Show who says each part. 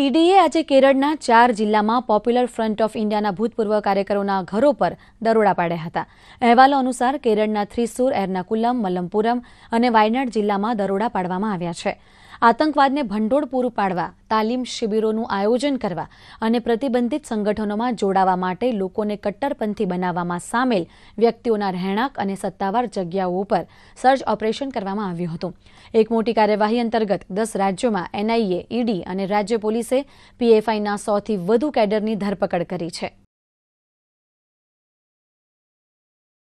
Speaker 1: ઈડીએ આજે કેરળના ચાર જિલ્લામાં પોપ્યુલર ફ્રન્ટ ઓફ ઇન્ડિયાના ભૂતપૂર્વ કાર્યકરોના ઘરો પર દરોડા પાડ્યા હતા અહેવાલો અનુસાર કેરળના થ્રીસુર એર્નાકુલમ મલમપુરમ અને વાયનાડ જિલ્લામાં દરોડા પાડવામાં આવ્યા છે આતંકવાદને ભંડોળ પૂરું પાડવા તાલીમ શિબિરોનું આયોજન કરવા અને પ્રતિબંધિત સંગઠનોમાં જોડાવા માટે લોકોને કટ્ટરપંથી બનાવવામાં સામેલ વ્યક્તિઓના રહેણાંક અને સત્તાવાર જગ્યાઓ ઉપર સર્ચ ઓપરેશન કરવામાં આવ્યું હતું એક મોટી કાર્યવાહી અંતર્ગત દસ રાજ્યોમાં એનઆઈએ ઈડી અને રાજ્ય પોલીસે પીએફઆઈના સોથી વધુ કેડરની ધરપકડ કરી છે